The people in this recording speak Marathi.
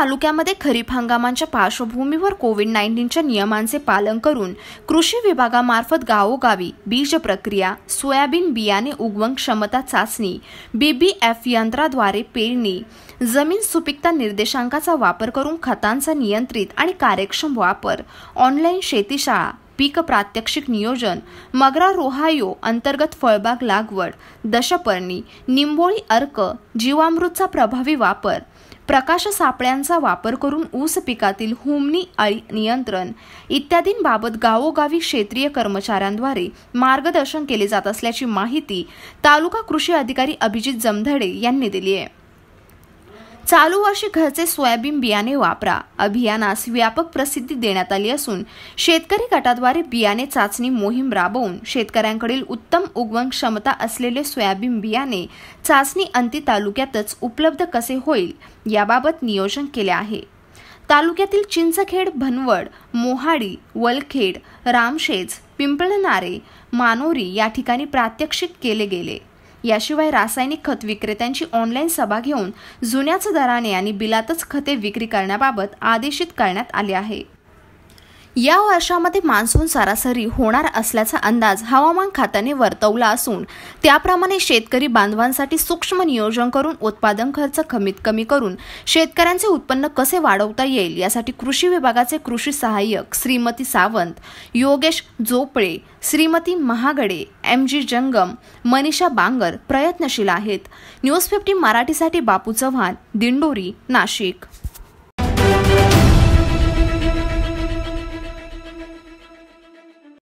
तालुक्यामध्ये खरीप हंगामांच्या पार्श्वभूमीवर कोविड नाईन्टीनच्या नियमांचे पालन करून कृषी विभागामार्फत गावोगावी बीज प्रक्रिया सोयाबीन बियाणे उगवण क्षमता चाचणी बीबीएफ यंत्राद्वारे पेरणी जमीन सुपिकता निर्देशांकाचा वापर करून खतांचा नियंत्रित आणि कार्यक्षम वापर ऑनलाईन शेतीशाळा पीक प्रात्यक्षिक नियोजन मगरा रोहायो अंतर्गत फळबाग लागवड दशपर्णी निंबोळी अर्क जीवामृतचा प्रभावी वापर प्रकाश सापळ्यांचा वापर करून ऊस पिकातील हुमणी अळी नियंत्रण इत्यादींबाबत गावोगावी क्षेत्रीय कर्मचाऱ्यांद्वारे मार्गदर्शन केले जात असल्याची माहिती तालुका कृषी अधिकारी अभिजित जमधडे यांनी दिली आहे चालू वर्षी घरचे सोयाबीन बियाणे वापरा अभियानास व्यापक प्रसिद्धी देण्यात आली असून शेतकरी गटाद्वारे बियाणे चाचणी मोहीम राबवून शेतकऱ्यांकडील उत्तम उगवण क्षमता असलेले सोयाबीन बियाणे चाचणी अंती तालुक्यातच उपलब्ध कसे होईल याबाबत नियोजन केले आहे तालुक्यातील चिंचखेड भनवड मोहाडी वलखेड रामशेज पिंपळनारे मानोरी या ठिकाणी प्रात्यक्षिक केले गेले याशिवाय रासायनिक खत विक्रेत्यांची ऑनलाईन सभा घेऊन जुन्याच दराने आणि बिलातच खते विक्री करण्याबाबत आदेशित करण्यात आले आहे या वर्षामध्ये मान्सून सरासरी होणार असल्याचा अंदाज हवामान खात्याने वर्तवला असून त्याप्रमाणे शेतकरी बांधवांसाठी सूक्ष्म नियोजन करून उत्पादन खर्च कमीत कमी करून शेतकऱ्यांचे उत्पन्न कसे वाढवता येईल यासाठी कृषी विभागाचे कृषी सहाय्यक श्रीमती सावंत योगेश जोपळे श्रीमती महागडे एम जी जंगम मनीषा बांगर प्रयत्नशील आहेत न्यूज फिफ्टीन मराठीसाठी बापू चव्हाण दिंडोरी नाशिक